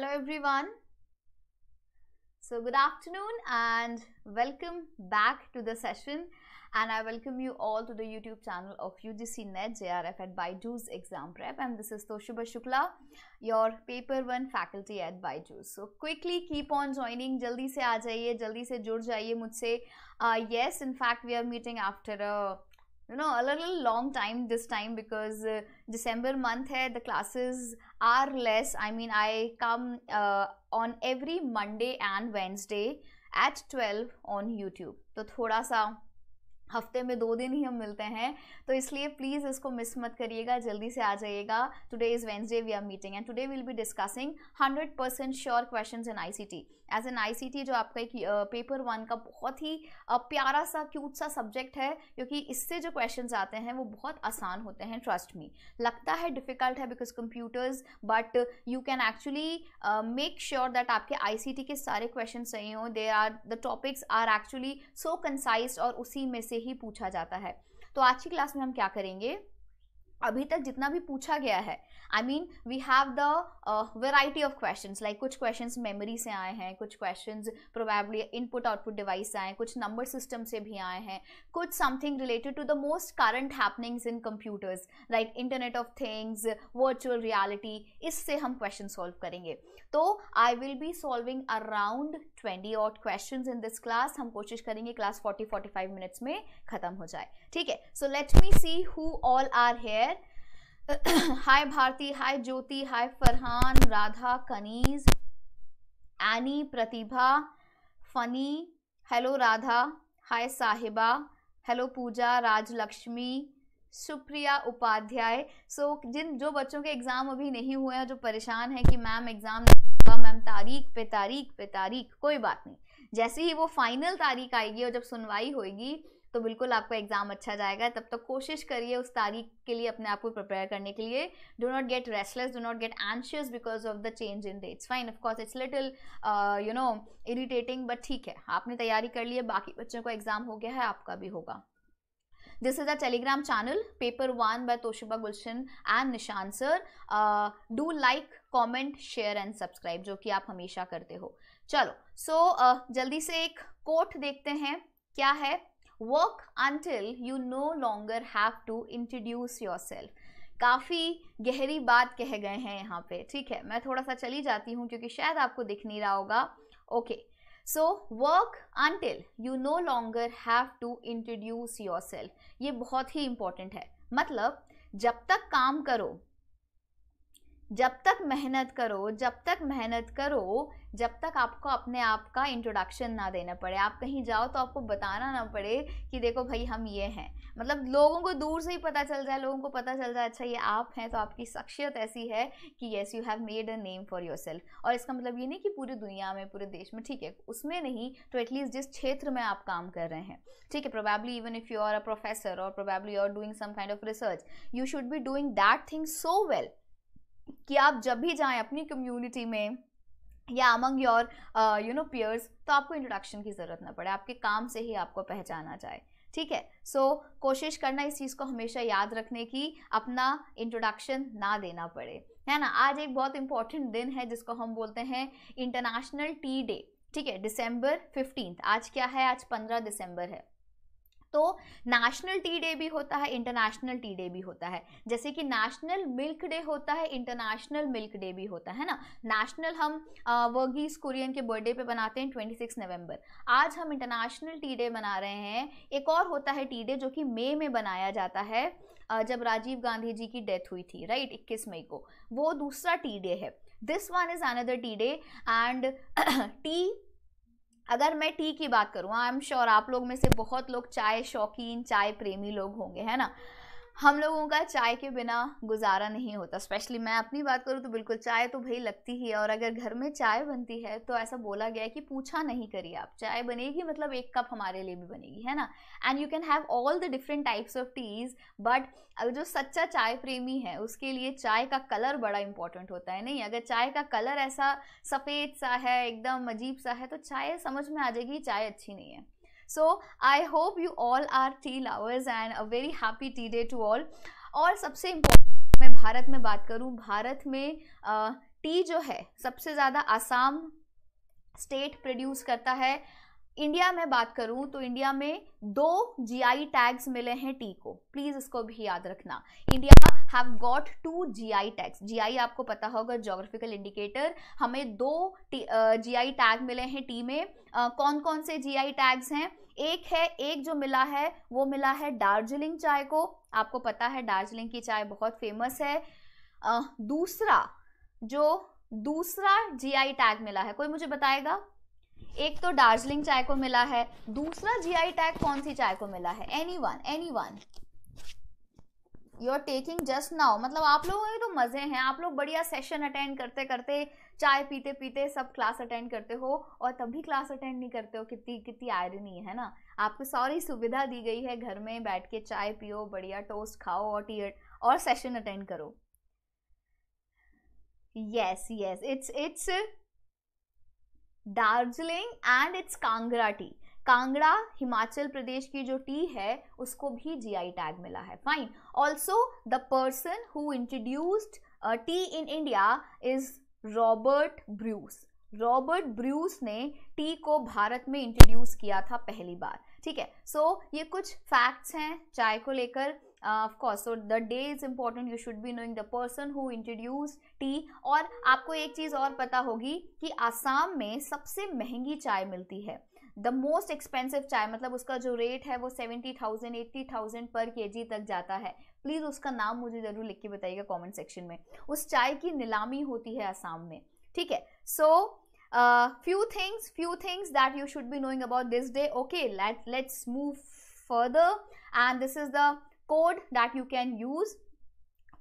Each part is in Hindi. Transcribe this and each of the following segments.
Hello everyone. So good afternoon and welcome back to the session and I welcome you all to the YouTube channel of UGC Net JRF at Baidu's exam prep and this is Toshiba Shukla, your paper one faculty at Baidu. So quickly keep on joining, jaldi se aa jaldi se jud jaiye mujhse. Uh, yes, in fact we are meeting after a you know अलग अलग long time this time because December month है the classes are less I mean I come on every Monday and Wednesday at twelve on YouTube तो थोड़ा सा हफ्ते में दो दिन ही हम मिलते हैं तो इसलिए प्लीज इसको मिस मत करिएगा जल्दी से आ जाइएगा today is Wednesday we are meeting and today will be discussing hundred percent sure question in I C T as an I C T जो आपका एक पेपर वन का बहुत ही प्यारा सा क्यूट सा सब्जेक्ट है क्योंकि इससे जो क्वेश्चन आते हैं वो बहुत आसान होते हैं ट्रस्ट मी लगता है डिफ़िकल्ट है because computers but you can actually make sure that आपके आई सी टी के सारे क्वेश्चन सही हों they are the topics are actually so concise और उसी में से ही पूछा जाता है तो आज की क्लास में हम क्या करेंगे अभी तक जितना भी पूछा गया है I mean we have the variety of question like कुछ क्वेश्चन मेमरी से आए हैं कुछ question probably input output device से आए हैं कुछ नंबर सिस्टम से भी आए हैं कुछ something related to the most current happenings in computers like internet of things virtual reality इससे हम क्वेश्चन सॉल्व करेंगे तो I will be solving around twenty odd question in this class हम कोशिश करेंगे class forty forty five minutes में खत्म हो जाए ठीक है so let me see who all are here hi Bharti hi Jyoti hi Farhan Radha Kaneez Annie Pratibha Phani hello Radha hi Sahiba hello Pooja Rajalakshmi Supriya Upadhyay so so, जिन जो बच्चों के एग्ज़ाम अभी नहीं हुए हैं जो परेशान हैं कि मैम एग्ज़ाम मैम तारीख पे तारीख पे तारीख कोई बात नहीं जैसे ही वो फाइनल तारीख आएगी और जब सुनवाई होगी तो बिल्कुल आपका एग्ज़ाम अच्छा जाएगा तब तक तो कोशिश करिए उस तारीख के लिए अपने आप को प्रिपेयर करने के लिए do not get restless do not get anxious because of the change in dates fine of course it's little you know irritating but ठीक है आपने तैयारी कर ली है बाकी बच्चों का एग्ज़ाम हो गया है आपका भी होगा this is a Telegram channel paper one by तोशुबा Gulshan and Nishan sir do like comment share and subscribe जो कि आप हमेशा करते हो चलो सो so, uh, जल्दी से एक कोट देखते हैं क्या है work until you no longer have to introduce yourself काफ़ी गहरी बात कह गए हैं यहाँ पे ठीक है मैं थोड़ा सा चली जाती हूँ क्योंकि शायद आपको दिख नहीं रहा होगा okay so work until you no longer have to introduce yourself ये बहुत ही इंपॉर्टेंट है मतलब जब तक काम करो जब तक मेहनत करो जब तक मेहनत करो जब तक आपको अपने आप का इंट्रोडक्शन ना देना पड़े आप कहीं जाओ तो आपको बताना ना पड़े कि देखो भाई हम ये हैं मतलब लोगों को दूर से ही पता चल जाए लोगों को पता चल जाए अच्छा ये आप हैं तो आपकी शख्सियत ऐसी है कि yes you have made a name for yourself और इसका मतलब ये नहीं कि पूरी दुनिया में पूरे देश में ठीक है उसमें नहीं तो एटलीस्ट जिस क्षेत्र में आप काम कर रहे हैं ठीक है probably even if you are a professor और probably you are doing some kind of research you should be doing that thing so well कि आप जब भी जाएं अपनी कम्युनिटी में या among your you know peers तो आपको इंट्रोडक्शन की ज़रूरत ना पड़े आपके काम से ही आपको पहचाना जाए ठीक है सो so, कोशिश करना इस चीज़ को हमेशा याद रखने की अपना इंट्रोडक्शन ना देना पड़े है ना आज एक बहुत इंपॉर्टेंट दिन है जिसको हम बोलते हैं इंटरनेशनल टी डे ठीक है दिसंबर फिफ्टींथ आज क्या है आज पंद्रह दिसंबर है तो नेशनल टी डे भी होता है इंटरनेशनल टी डे भी होता है जैसे कि नेशनल मिल्क डे होता है इंटरनेशनल मिल्क डे भी होता है ना नेशनल हम वर्गीज कुरियन के बर्थडे पे बनाते हैं 26 नवंबर आज हम इंटरनेशनल टी डे मना रहे हैं एक और होता है टी डे जो कि मई में बनाया जाता है जब राजीव गांधी जी की डेथ हुई थी राइट इक्कीस मई को वो दूसरा टी डे है this one is another tea day and tea अगर मैं टी की बात करूँ आई एम श्योर आप लोग में से बहुत लोग चाय शौकीन चाय प्रेमी लोग होंगे है ना हम लोगों का चाय के बिना गुजारा नहीं होता स्पेशली मैं अपनी बात करूँ तो बिल्कुल चाय तो भाई लगती ही है और अगर घर में चाय बनती है तो ऐसा बोला गया है कि पूछा नहीं करिए आप चाय बनेगी मतलब एक कप हमारे लिए भी बनेगी है ना and you can have all the different types of teas but अगर जो सच्चा चाय प्रेमी है उसके लिए चाय का कलर बड़ा इंपॉर्टेंट होता है नहीं अगर चाय का कलर ऐसा सफ़ेद सा है एकदम अजीब सा है तो चाय समझ में आ जाएगी चाय अच्छी नहीं है so I hope you all are tea lovers and a very happy tea day to all और सबसे इम्पोर्टेंट मैं भारत में बात करूँ भारत में टी जो है सबसे ज़्यादा आसाम स्टेट प्रोड्यूस करता है इंडिया में बात करूं तो इंडिया में दो जीआई टैग्स मिले हैं टी को प्लीज़ इसको भी याद रखना India have got two GI tags I आपको पता होगा जोग्राफिकल इंडिकेटर हमें दो जी आई टैग मिले हैं टी में uh, कौन कौन से जी आई टैग्स हैं एक है एक जो मिला है वो मिला है दार्जिलिंग चाय को आपको पता है दार्जिलिंग की चाय बहुत फेमस है uh, दूसरा जो दूसरा जी आई टैग मिला है कोई मुझे बताएगा एक तो दार्जिलिंग चाय को मिला है दूसरा जीआई टैग कौन सी चाय को मिला है any one any one you are taking just now मतलब आप लोगों के तो मज़े हैं आप लोग बढ़िया सेशन अटेंड करते करते चाय पीते पीते सब क्लास अटेंड करते हो और तब भी क्लास अटेंड नहीं करते हो कितनी कितनी आयरनी है ना आपको सारी सुविधा दी गई है घर में बैठ के चाय पियो बढ़िया टोस्ट खाओ और टी और सेशन अटेंड करो yes yes it's it's Darjeeling and it's Kangra tea Kangra Himachal Pradesh की जो टी है उसको भी जीआई टैग मिला है fine also the person who introduced tea in India is Robert Bruce Robert Bruce ने टी को भारत में इंट्रोड्यूस किया था पहली बार ठीक है सो so, ये कुछ फैक्ट्स हैं चाय को लेकर of course so the day is important you should be knowing the person who introduce tea और आपको एक चीज़ और पता होगी कि आसाम में सबसे महंगी चाय मिलती है द मोस्ट एक्सपेंसिव चाय मतलब उसका जो रेट है वो सेवेंटी थाउजेंड एट्टी थाउजेंड पर के जी तक जाता है प्लीज़ उसका नाम मुझे ज़रूर लिख के बताइएगा कॉमेंट सेक्शन में उस चाय की नीलामी होती है आसाम में ठीक है so few things few things that you should be knowing about this day okay let's move further and this is the code that you can use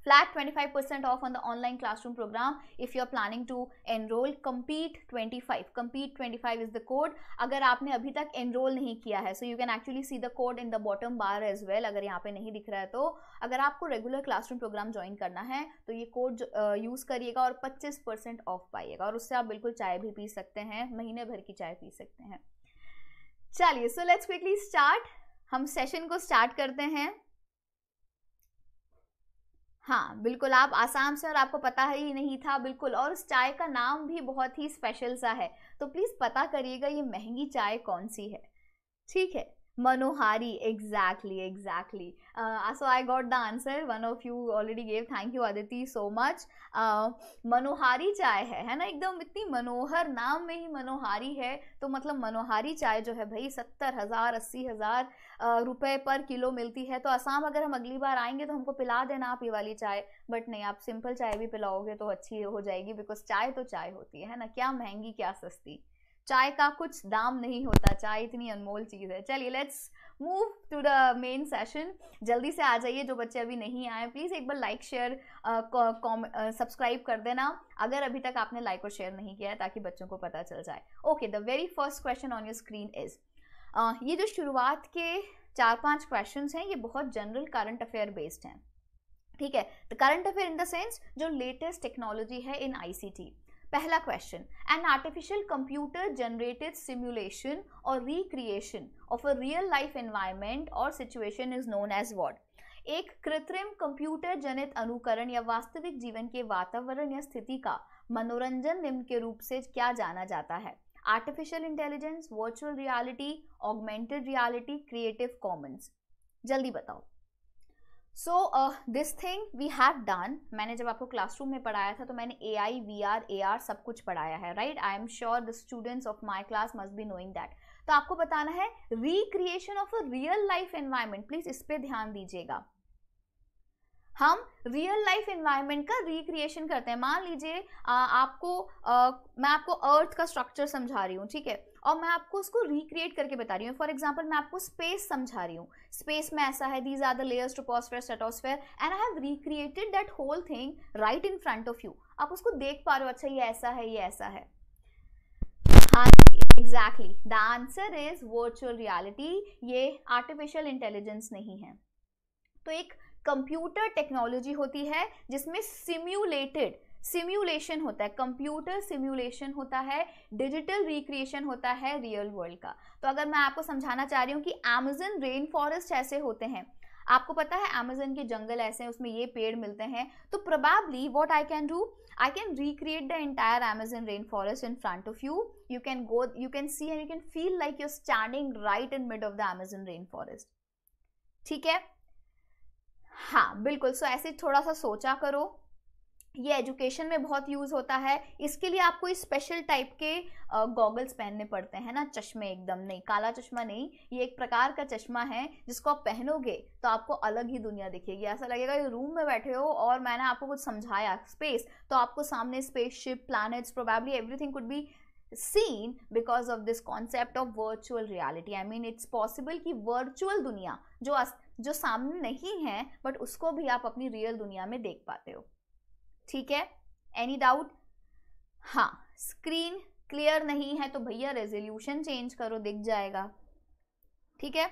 flat 25% off on the online classroom program if you are planning to enroll compete 25 compete 25 is the code agar aapne abhi tak enroll nahi kiya hai so you can actually see the code in the bottom bar as well agar yahan pe nahi dikh raha hai to agar aapko regular classroom program join karna hai to ye code uh, use kariyega aur 25% off पाइएगा aur usse aap bilkul chai bhi pee sakte hain mahine bhar ki chai pee sakte hain chaliye so let's quickly start हम सेशन को स्टार्ट करते हैं हाँ बिल्कुल आप आसाम से और आपको पता ही नहीं था बिल्कुल और उस चाय का नाम भी बहुत ही स्पेशल सा है तो प्लीज़ पता करिएगा ये महंगी चाय कौन सी है ठीक है Manohari exactly exactly so I got the answer one of you already gave thank you Aditi so much Manohari चाय है है ना एकदम इतनी मनोहर नाम में ही मनोहारी है तो मतलब मनोहारी चाय जो है भाई सत्तर हज़ार अस्सी हज़ार uh, रुपये पर किलो मिलती है तो आसाम अगर हम अगली बार आएंगे तो हमको पिला देना आप ये वाली चाय बट नहीं आप सिंपल चाय भी पिलाओगे तो अच्छी हो जाएगी बिकॉज चाय तो चाय होती है ना क्या महंगी क्या सस्ती चाय का कुछ दाम नहीं होता चाय इतनी अनमोल चीज़ है चलिए let's move to the main session जल्दी से आ जाइए जो बच्चे अभी नहीं आए प्लीज़ एक बार लाइक शेयर सब्सक्राइब कर देना अगर अभी तक आपने लाइक और शेयर नहीं किया है ताकि बच्चों को पता चल जाए okay the very first question on your screen is ये जो शुरुआत के चार पांच क्वेश्चंस हैं ये बहुत जनरल करंट अफेयर बेस्ड हैं ठीक है the current affair in the sense जो लेटेस्ट टेक्नोलॉजी है इन आईसीटी पहला question an artificial computer generated simulation और recreation of a real life environment और situation is known as what एक कृत्रिम कंप्यूटर जनित अनुकरण या वास्तविक जीवन के वातावरण या स्थिति का मनोरंजन निम्न के रूप से क्या जाना जाता है artificial intelligence virtual reality augmented reality creative commons जल्दी बताओ so this thing we have done मैंने जब आपको क्लासरूम में पढ़ाया था तो मैंने A I V R A R सब कुछ पढ़ाया है right I am sure the students of my class must be knowing that तो आपको बताना है recreation of a real life environment please इस पर ध्यान दीजिएगा हम रियल लाइफ एनवायरमेंट का रिक्रिएशन करते हैं मान लीजिए आपको आ, मैं आपको अर्थ का स्ट्रक्चर समझा रही हूँ ठीक है और मैं आपको उसको रिक्रिएट करके बता रही हूँ फॉर एग्जाम्पल मैं आपको स्पेस समझा रही हूँ स्पेस में ऐसा है these are the layers troposphere stratosphere and I have recreated that whole thing right in front of you आप उसको देख पा रहे हो अच्छा ये ऐसा है ये ऐसा है हाँ exactly the answer is virtual reality ये आर्टिफिशियल इंटेलिजेंस नहीं है तो एक कंप्यूटर टेक्नोलॉजी होती है जिसमें सिम्यूलेटेड सिम्यूलेशन होता है कंप्यूटर सिम्यूलेशन होता है डिजिटल रिक्रिएशन होता है रियल वर्ल्ड का तो अगर मैं आपको समझाना चाह रही हूँ कि अमेजन रेन फॉरेस्ट ऐसे होते हैं आपको पता है अमेजन के जंगल ऐसे हैं उसमें ये पेड़ मिलते हैं तो probably what I can do I can recreate the entire Amazon rain forest in front of you you can go you can see and you can feel like you're standing right in mid of the Amazon rain forest ठीक है हाँ बिल्कुल सो so, ऐसे थोड़ा सा सोचा करो ये एजुकेशन में बहुत यूज़ होता है इसके लिए आपको इस स्पेशल टाइप के गॉगल्स पहनने पड़ते हैं ना चश्मे एकदम नहीं काला चश्मा नहीं ये एक प्रकार का चश्मा है जिसको आप पहनोगे तो आपको अलग ही दुनिया दिखेगी ऐसा लगेगा ये रूम में बैठे हो और मैंने आपको कुछ समझाया स्पेस तो आपको सामने spaceship planets probably everything could be seen because of this concept of virtual reality I mean it's possible कि वर्चुअल दुनिया जो जो सामने नहीं है बट उसको भी आप अपनी रियल दुनिया में देख पाते हो ठीक है एनी डाउट हाँ स्क्रीन क्लियर नहीं है तो भैया रेजोल्यूशन चेंज करो दिख जाएगा ठीक है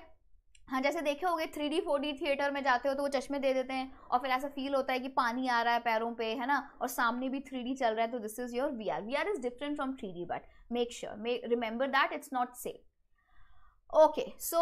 हाँ जैसे देखे होगे three D four D theatre में जाते हो तो वो चश्मे दे देते हैं और फिर ऐसा फील होता है कि पानी आ रहा है पैरों पे है ना और सामने भी थ्री डी चल रहा है तो this is your V R V R is different from three D but make sure remember that it's not safe okay so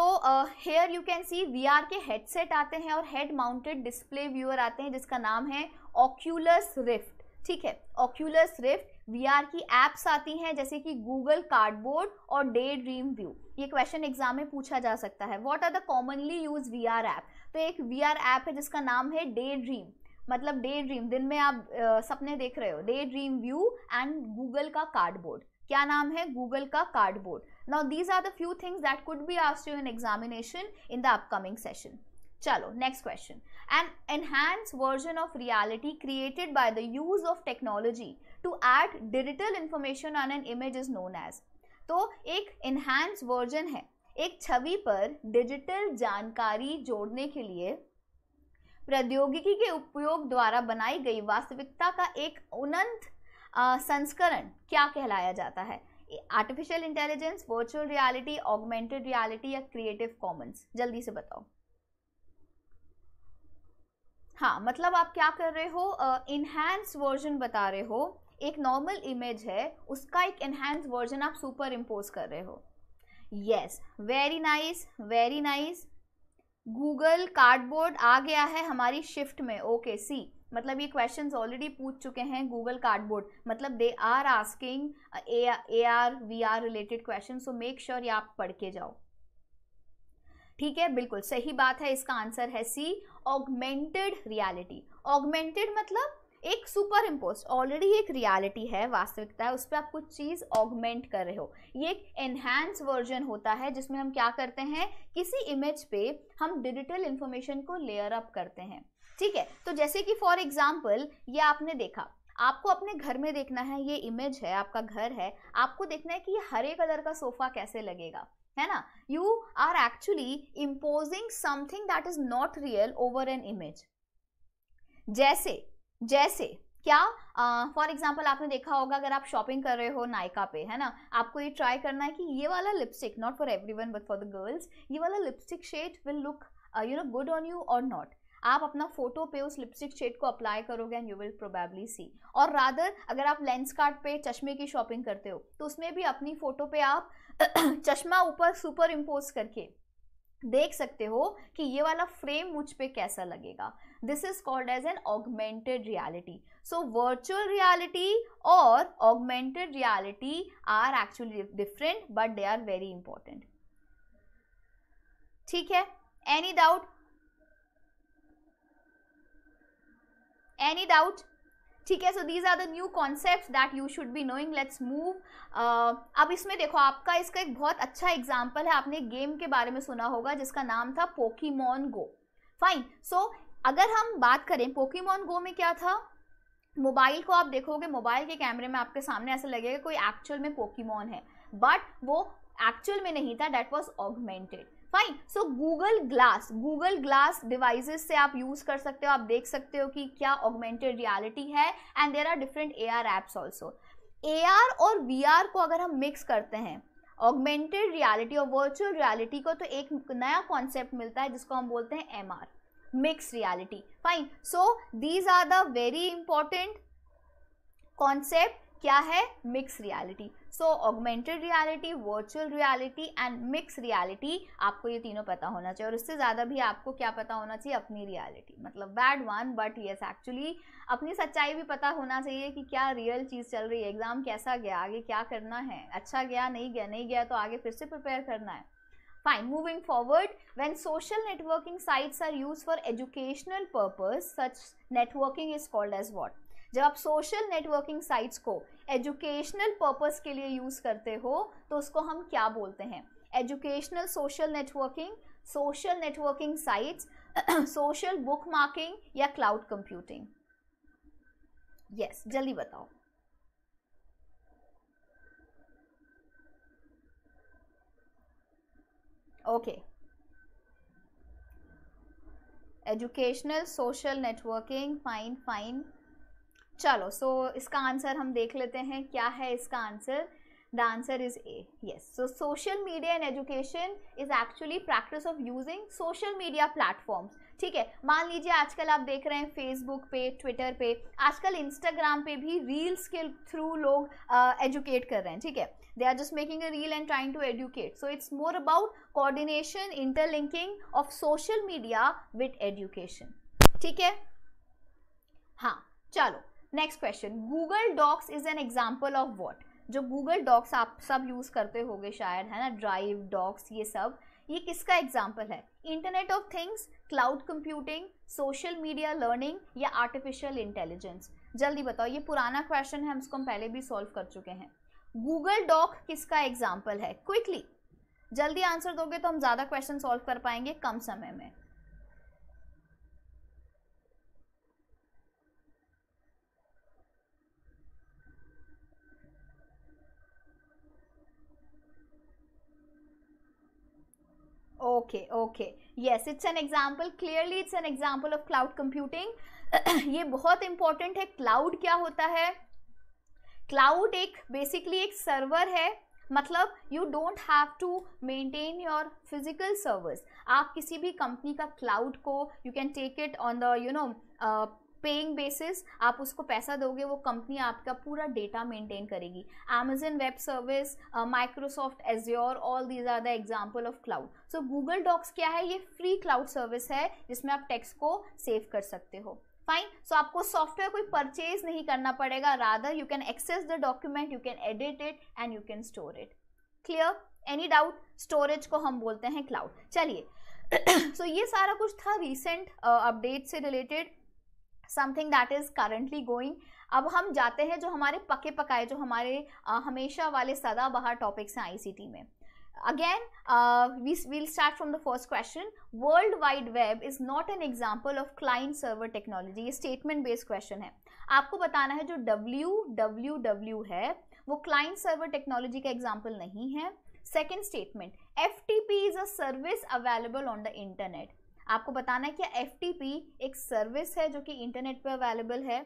here you can see V R के हेडसेट आते हैं और हेड माउंटेड डिस्प्ले व्यूअर आते हैं जिसका नाम है ऑक्यूलस रिफ्ट ठीक है ऑक्यूलस रिफ्ट वीआर की एप्स आती हैं जैसे कि गूगल कार्डबोर्ड और डे ड्रीम व्यू ये क्वेश्चन एग्जाम में पूछा जा सकता है what are the commonly use VR app तो एक वीआर ऐप है जिसका नाम है डे ड्रीम मतलब डे ड्रीम दिन में आप आ, सपने देख रहे हो Daydream View and Google का कार्डबोर्ड क्या नाम है गूगल का Cardboard now these are the few things that could be asked you in examination in the upcoming session चलो next question an enhance version of reality created by the use of technology to add digital information on an image is known as तो एक एनहैंस वर्जन है एक छवि पर डिजिटल जानकारी जोड़ने के लिए प्रौद्योगिकी के उपयोग द्वारा बनाई गई वास्तविकता का एक उन्नत संस्करण क्या कहलाया जाता है artificial intelligence virtual reality augmented reality या क्रिएटिव कॉमन्स जल्दी से बताओ हाँ मतलब आप क्या कर रहे हो इनहेंस uh, वर्जन बता रहे हो एक नॉर्मल इमेज है उसका एक एनहेंस वर्जन आप सुपर इम्पोज कर रहे हो yes very nice very nice Google Cardboard आ गया है हमारी शिफ्ट में ओके okay, सी मतलब ये क्वेश्चंस ऑलरेडी पूछ चुके हैं गूगल कार्डबोर्ड मतलब they are asking A R V R related question so make sure ये आप पढ़ के जाओ ठीक है बिल्कुल सही बात है इसका आंसर है सी ऑगमेंटेड रियालिटी ऑगमेंटेड मतलब एक सुपर इम्पोज ऑलरेडी एक रियलिटी है वास्तविकता है उस पर आप कुछ चीज़ ऑगमेंट कर रहे हो ये एक एनहैंस वर्जन होता है जिसमें हम क्या करते हैं किसी इमेज पे हम डिजिटल इंफॉर्मेशन को लेयर अप करते हैं ठीक है तो जैसे कि फॉर एग्जाम्पल ये आपने देखा आपको अपने घर में देखना है ये इमेज है आपका घर है आपको देखना है कि ये हरे कलर का सोफा कैसे लगेगा है ना you are actually imposing something that is not real over an image जैसे जैसे क्या फॉर uh, एग्जाम्पल आपने देखा होगा अगर आप शॉपिंग कर रहे हो नायका पे है ना आपको ये ट्राई करना है कि ये वाला lipstick not for everyone but for the girls ये वाला lipstick shade will look you know good on you और नॉट आप अपना फोटो पे उस लिपस्टिक शेड को अप्लाई करोगे and you will probably see और रादर अगर आप लेंस कार्ड पे चश्मे की शॉपिंग करते हो तो उसमें भी अपनी फोटो पे आप चश्मा ऊपर सुपर इम्पोज करके देख सकते हो कि ये वाला फ्रेम मुझ पे कैसा लगेगा this is called as an augmented reality so virtual reality और augmented reality are actually different but they are very important ठीक है एनी डाउट एनी डाउट ठीक है so these are the new concept that you should be knowing let's move अब इसमें देखो आपका इसका एक बहुत अच्छा एग्जाम्पल है आपने गेम के बारे में सुना होगा जिसका नाम था पोकीमोन गो फाइन सो अगर हम बात करें पोकीमोन गो में क्या था मोबाइल को आप देखोगे मोबाइल के कैमरे में आपके सामने ऐसा लगेगा कोई एक्चुअल में पोकीमोन है बट वो एक्चुअल में नहीं था that was augmented fine so Google Glass Google Glass devices से आप यूज कर सकते हो आप देख सकते हो कि क्या ऑगमेंटेड रियलिटी है and there are different A R apps also A R और वी आर को अगर हम मिक्स करते हैं ऑगमेंटेड रियलिटी और वर्चुअल रियलिटी को तो एक नया कॉन्सेप्ट मिलता है जिसको हम बोलते हैं M R mix reality fine so these are the very important concept क्या है mix reality so augmented reality virtual reality and mix reality आपको ये तीनों पता होना चाहिए और उससे ज़्यादा भी आपको क्या पता होना चाहिए अपनी रियालिटी मतलब bad one but yes actually अपनी सच्चाई भी पता होना चाहिए कि क्या रियल चीज़ चल रही है एग्ज़ाम कैसा गया आगे क्या करना है अच्छा गया नहीं गया नहीं गया तो आगे फिर से प्रिपेयर करना है fine moving forward when social networking sites are used for educational purpose such networking is called as what जब आप सोशल नेटवर्किंग साइट्स को एजुकेशनल पर्पज़ के लिए यूज़ करते हो तो उसको हम क्या बोलते हैं educational social networking social networking sites social bookmarking या क्लाउड कंप्यूटिंग यस जल्दी बताओ okay educational social networking fine fine चलो सो so, इसका आंसर हम देख लेते हैं क्या है इसका answer the answer is A yes so social media and education is actually practice of using social media platform ठीक है मान लीजिए आजकल आप देख रहे हैं फेसबुक पे ट्विटर पे आजकल इंस्टाग्राम पे भी रील्स के थ्रू लोग एजुकेट uh, कर रहे हैं ठीक है they are just making a reel and trying to educate so it's more about coordination interlinking of social media with education ठीक है हाँ चलो next question Google Docs is an example of what जो गूगल डॉक्स आप सब यूज़ करते गए शायद है ना ड्राइव डॉक्स ये सब ये किसका एग्जाम्पल है internet of things cloud computing social media learning या आर्टिफिशियल इंटेलिजेंस जल्दी बताओ ये पुराना क्वेश्चन है हम इसको हम पहले भी सॉल्व कर चुके हैं गूगल डॉक किसका एग्जाम्पल है क्विकली जल्दी आंसर दोगे तो हम ज़्यादा क्वेश्चन सॉल्व कर पाएंगे कम समय में okay okay yes it's an example clearly it's an example of cloud computing ये बहुत इंपॉर्टेंट है क्लाउड क्या होता है क्लाउड एक बेसिकली एक सर्वर है मतलब you don't have to maintain your physical servers आप किसी भी कंपनी का क्लाउड को you can take it on the you know paying basis आप उसको पैसा दोगे वो कंपनी आपका पूरा डेटा मेंटेन करेगी Amazon Web Service Microsoft Azure all these are the example of cloud so Google Docs क्या है ये फ्री क्लाउड सर्विस है जिसमें आप टेक्स को सेव कर सकते हो फाइन सो so, आपको सॉफ्टवेयर कोई परचेज नहीं करना पड़ेगा rather you can access the document you can edit it and you can store it clear any doubt storage को हम बोलते हैं क्लाउड चलिए सो so, ये सारा कुछ था रिसेंट अपडेट uh, से related something that is currently going अब हम जाते हैं जो हमारे पके पकाए जो हमारे आ, हमेशा वाले सदाबहार टॉपिक्स हैं आई में again we will start from the first question world wide web is not an example of client server technology ये स्टेटमेंट बेस्ड क्वेश्चन है आपको बताना है जो डब्ल्यू डब्ल्यू डब्ल्यू है वो क्लाइंट सर्वर टेक्नोलॉजी का एग्जाम्पल नहीं है second statement F T P is a service available on the internet आपको बताना है कि एफ एक सर्विस है जो कि इंटरनेट पर अवेलेबल है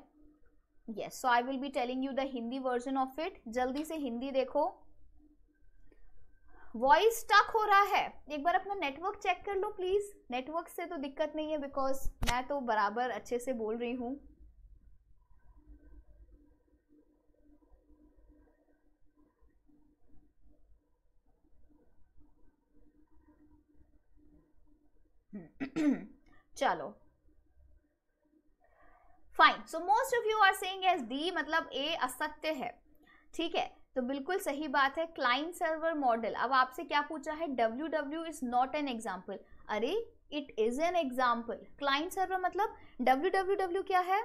yes so I will be telling you the Hindi version of it जल्दी से हिंदी देखो वॉइस टक हो रहा है एक बार अपना नेटवर्क चेक कर लो प्लीज नेटवर्क से तो दिक्कत नहीं है बिकॉज मैं तो बराबर अच्छे से बोल रही हूँ हम्म। चलो fine so most of you are saying as D मतलब ए असत्य है ठीक है तो बिल्कुल सही बात है क्लाइंट सर्वर मॉडल अब आपसे क्या पूछा है W W is not an example अरे it is an example client server मतलब डब्ल्यू डब्ल्यू डब्ल्यू क्या है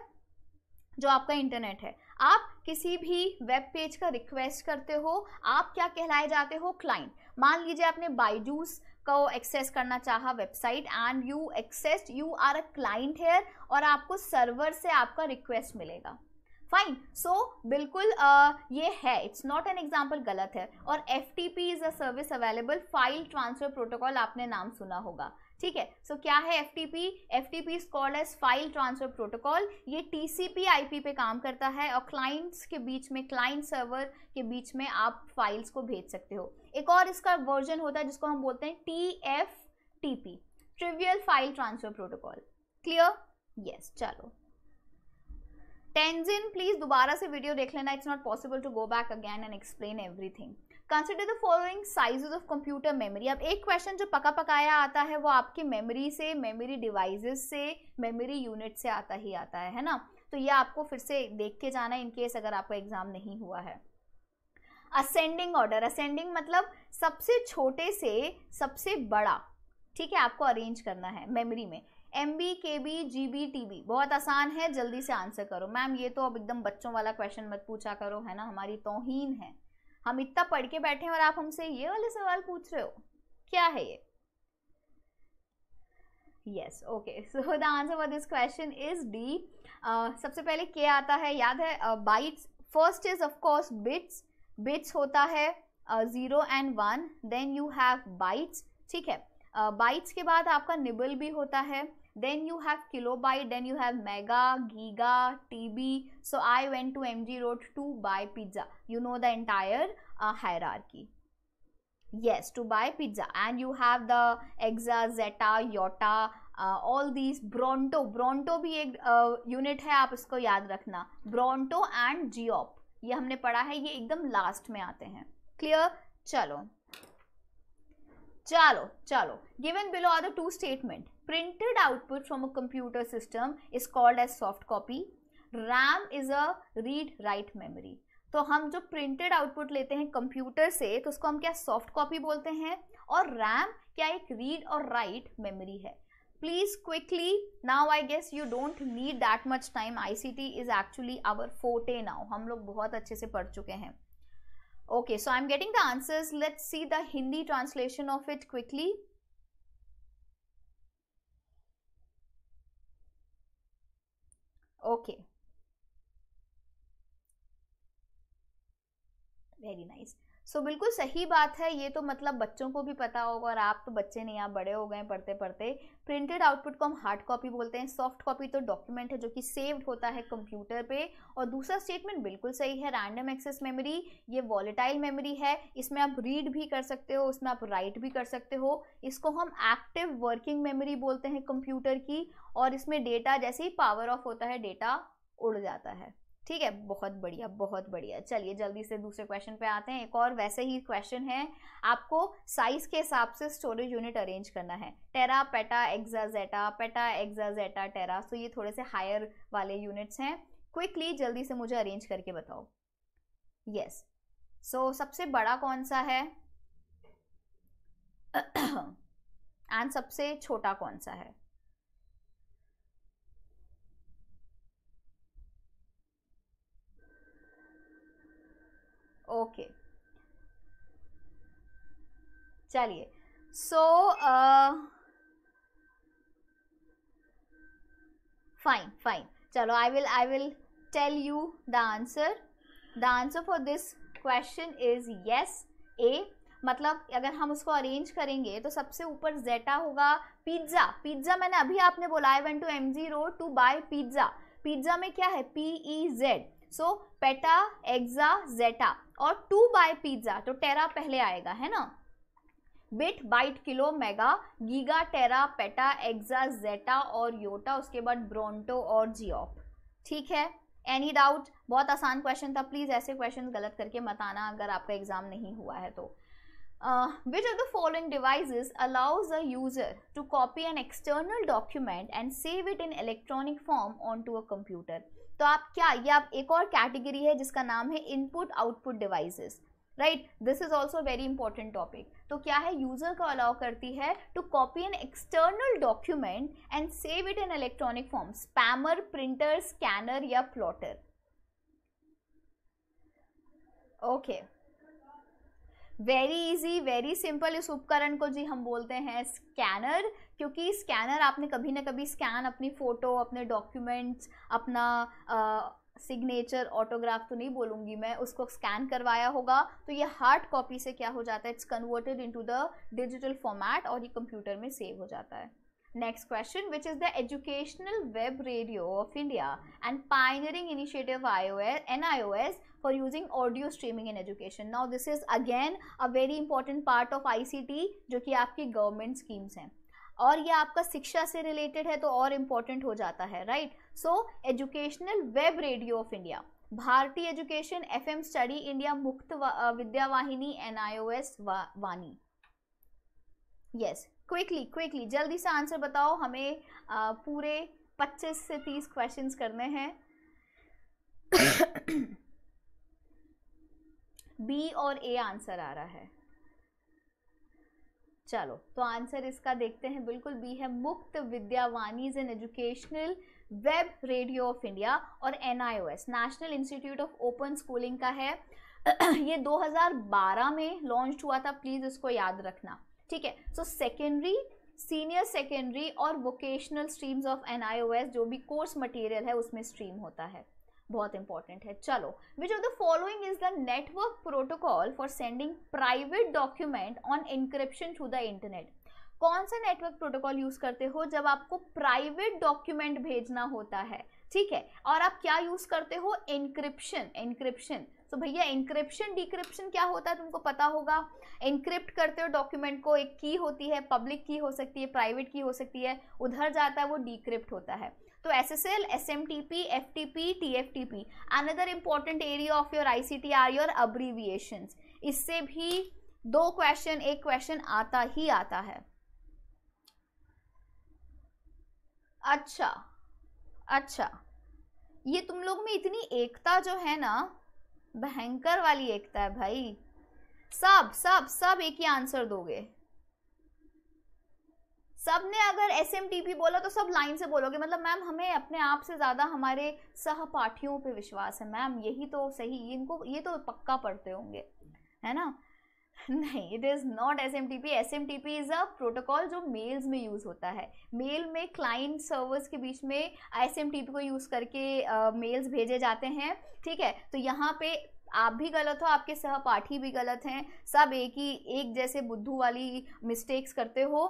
जो आपका इंटरनेट है आप किसी भी वेब पेज का रिक्वेस्ट करते हो आप क्या कहलाए जाते हो क्लाइंट मान लीजिए आपने बाईजूस को एक्सेस करना चाहा website and you access you are a client here और आपको सर्वर से आपका रिक्वेस्ट मिलेगा फाइन सो so, बिल्कुल uh, ये है इट्स नॉट एन एग्जाम्पल गलत है और F T P is a service available file transfer protocol आपने नाम सुना होगा ठीक है सो so, क्या है F T P F T P called as file transfer protocol ये T C P I P पे काम करता है और क्लाइंट्स के बीच में क्लाइंट सर्वर के बीच में आप फाइल्स को भेज सकते हो एक और इसका वर्जन होता है जिसको हम बोलते हैं T F T P trivial file transfer protocol clear yes चलो टेंजिन प्लीज दोबारा से वीडियो देख लेना it's not possible to go back again and explain everything consider the following sizes of computer memory अब एक क्वेश्चन जो पका पकाया आता है वो आपकी मेमोरी से मेमोरी डिवाइसेस से मेमोरी यूनिट से आता ही आता है है ना तो ये आपको फिर से देख के जाना इनकेस अगर आपका एग्जाम नहीं हुआ है असेंडिंग ऑर्डर असेंडिंग मतलब सबसे छोटे से सबसे बड़ा ठीक है आपको अरेंज करना है मेमोरी में M B K B G B T B बहुत आसान है जल्दी से आंसर करो मैम ये तो अब एकदम बच्चों वाला क्वेश्चन मत पूछा करो है ना हमारी तोहीन है हम इतना पढ़ के बैठे हैं और आप हमसे ये वाले सवाल पूछ रहे हो क्या है ये yes okay so the answer for this question is D सबसे पहले के आता है याद है bytes first is of course bits bits होता है zero and one then you have bytes ठीक है बाइट्स uh, के बाद आपका निबल भी होता है then you have kilobyte then you have mega giga TB so I went to M G Road to buy pizza you know the entire hierarchy yes to buy pizza and you have the exa zetta yotta all these bronto bronto भी एक यूनिट uh, है आप इसको याद रखना ब्रोंटो एंड जियोप ये हमने पढ़ा है ये एकदम लास्ट में आते हैं क्लियर चलो चलो चलो given below are the two statement printed output from a computer system is called as soft copy RAM is a read write memory तो हम जो प्रिंटेड आउटपुट लेते हैं कंप्यूटर से तो उसको हम क्या सॉफ्ट कॉपी बोलते हैं और रैम क्या एक रीड और राइट मेमोरी है please quickly now i guess you don't need that much time ict is actually our forte now hum log bahut acche se pad chuke hain okay so i'm getting the answers let's see the hindi translation of it quickly okay very nice so so, बिल्कुल सही बात है ये तो मतलब बच्चों को भी पता होगा और आप तो बच्चे नहीं आप बड़े हो गए पढ़ते पढ़ते प्रिंटेड आउटपुट को हम हार्ड कॉपी बोलते हैं सॉफ्ट कॉपी तो डॉक्यूमेंट है जो कि सेव्ड होता है कंप्यूटर पे और दूसरा स्टेटमेंट बिल्कुल सही है रैंडम एक्सेस मेमोरी ये वॉलेटाइल मेमोरी है इसमें आप रीड भी कर सकते हो उसमें आप राइट भी कर सकते हो इसको हम एक्टिव वर्किंग मेमोरी बोलते हैं कंप्यूटर की और इसमें डेटा जैसे ही पावर ऑफ होता है डेटा उड़ जाता है ठीक है बहुत बढ़िया बहुत बढ़िया चलिए जल्दी से दूसरे क्वेश्चन पे आते हैं एक और वैसे ही क्वेश्चन है आपको साइज के हिसाब से स्टोरेज यूनिट अरेंज करना है टेरा पेटा एक्जाजेटा पेटा एक्जाजेटा टेरा सो ये थोड़े से हायर वाले यूनिट्स हैं क्विकली जल्दी से मुझे अरेंज करके बताओ यस yes. सो so, सबसे बड़ा कौन सा है एंड सबसे छोटा कौन सा है ओके चलिए सो फाइन फाइन चलो I will I will tell you the answer the answer for this question is yes A मतलब अगर हम उसको अरेंज करेंगे तो सबसे ऊपर जेटा होगा पिज्ज़ा पिज्ज़ा मैंने अभी आपने बोला I went to M G Road to buy pizza pizza में क्या है P E Z so peta exa zetta और टू बाय पिज्जा तो टेरा पहले आएगा है ना bit byte kilo mega giga tera peta exa zetta और योटा उसके बाद ब्रोंटो और जियोप ठीक है एनी डाउट बहुत आसान क्वेश्चन था प्लीज़ ऐसे क्वेश्चन गलत करके मत आना अगर आपका एग्जाम नहीं हुआ है तो of the following following allows a user to copy an external document and save it in electronic form onto a computer तो आप क्या ये आप एक और कैटेगरी है जिसका नाम है input output devices right this is also very important topic तो क्या है यूजर को अलाउ करती है to copy an external document and save it in electronic form spammer printer scanner या plotter okay okay. Very easy very simple इस उपकरण को जी हम बोलते हैं स्कैनर क्योंकि स्कैनर आपने कभी ना कभी स्कैन अपनी फ़ोटो अपने डॉक्यूमेंट्स अपना सिग्नेचर सिग्नेचर ऑटोग्राफ तो नहीं बोलूँगी मैं उसको स्कैन करवाया होगा तो ये हार्ड कॉपी से क्या हो जाता है it's converted into the digital format और ये कंप्यूटर में सेव हो जाता है Next question, which is the Educational Web Radio of India and pioneering initiative iOS and iOS for using audio streaming in education. Now, this is again a very important part of ICT जो कि आपकी government schemes हैं और ये आपका शिक्षा से related है तो और important हो जाता है right? So, Educational Web Radio of India. भारतीय education FM study India Mukt Vidya Vahini N I O S Vani yes quickly quickly जल्दी से आंसर बताओ हमें आ, पूरे 25 से 30 क्वेश्चंस करने हैं बी और ए आंसर आ रहा है चलो तो आंसर इसका देखते हैं बिल्कुल बी है मुक्त विद्या वाणीज and educational web radio of India और NIOS national institute of open schooling का है ये 2012 में लॉन्च हुआ था प्लीज़ इसको याद रखना ठीक है सो सेकेंडरी सीनियर सेकेंडरी और वोकेशनल स्ट्रीम्स ऑफ एन जो भी कोर्स मटेरियल है उसमें स्ट्रीम होता है बहुत इंपॉर्टेंट है चलो which of the following is the network protocol for sending private document on encryption through the internet कौन सा नेटवर्क प्रोटोकॉल यूज करते हो जब आपको प्राइवेट डॉक्यूमेंट भेजना होता है ठीक है और आप क्या यूज करते हो इनक्रिप्शन इनक्रिप्शन तो भैया इंक्रिप्शन डिक्रिप्शन क्या होता है तुमको पता होगा इंक्रिप्ट करते हो डॉक्यूमेंट को एक की होती है पब्लिक की हो सकती है प्राइवेट की हो सकती है उधर जाता है वो डिक्रिप्ट होता है तो S S L S M T P F T P T F T P another important area of your I C T are your abbreviation इससे भी दो क्वेश्चन एक क्वेश्चन आता ही आता है अच्छा अच्छा ये तुम लोग में इतनी एकता जो है ना भयंकर वाली एकता है भाई सब सब सब एक ही आंसर दोगे सब ने अगर एस बोला तो सब लाइन से बोलोगे मतलब मैम हमें अपने आप से ज़्यादा हमारे सहपाठियों पे विश्वास है मैम यही तो सही इनको ये तो पक्का पढ़ते होंगे है ना नहीं it is not S M T P S M T P is a protocol जो मेल्स में यूज़ होता है मेल में क्लाइंट सर्वर्स के बीच में एस एम टी पी को यूज़ करके मेल्स uh, भेजे जाते हैं ठीक है तो यहाँ पे आप भी गलत हो आपके सहपाठी भी गलत हैं सब एक ही एक जैसे बुद्धू वाली मिस्टेक्स करते हो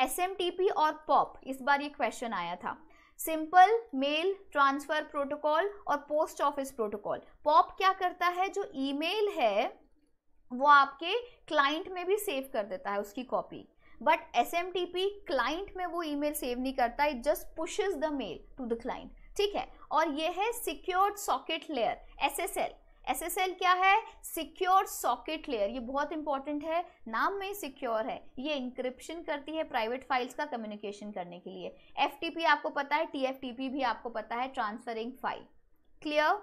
एस एम टी पी और पॉप इस बार ये क्वेश्चन आया था सिंपल मेल ट्रांसफ़र प्रोटोकॉल और पोस्ट ऑफिस प्रोटोकॉल पॉप क्या करता है जो ईमेल है वो आपके क्लाइंट में भी सेव कर देता है उसकी copy but S M T P client में वो ई मेल सेव नहीं करता it just pushes the mail to the client ठीक है और ये है secured socket layer S S L S S L क्या है सिक्योर सॉकेट लेयर ये बहुत इंपॉर्टेंट है नाम में सिक्योर है ये इंक्रिप्शन करती है प्राइवेट फाइल्स का कम्युनिकेशन करने के लिए एफ आपको पता है टी एफ भी आपको पता है ट्रांसफरिंग फाइल क्लियर